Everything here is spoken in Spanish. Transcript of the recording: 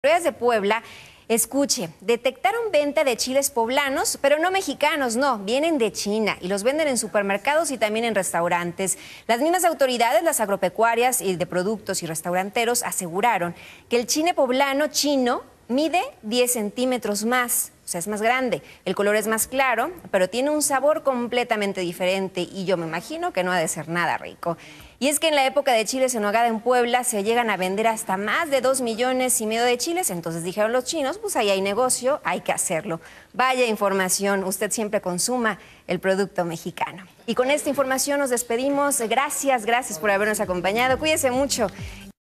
de Puebla, escuche, detectaron venta de chiles poblanos, pero no mexicanos, no, vienen de China y los venden en supermercados y también en restaurantes. Las mismas autoridades, las agropecuarias y de productos y restauranteros aseguraron que el chile poblano chino mide 10 centímetros más o sea, es más grande, el color es más claro, pero tiene un sabor completamente diferente y yo me imagino que no ha de ser nada rico. Y es que en la época de chiles en nogada en Puebla se llegan a vender hasta más de 2 millones y medio de chiles, entonces dijeron los chinos, pues ahí hay negocio, hay que hacerlo. Vaya información, usted siempre consuma el producto mexicano. Y con esta información nos despedimos. Gracias, gracias por habernos acompañado. Cuídese mucho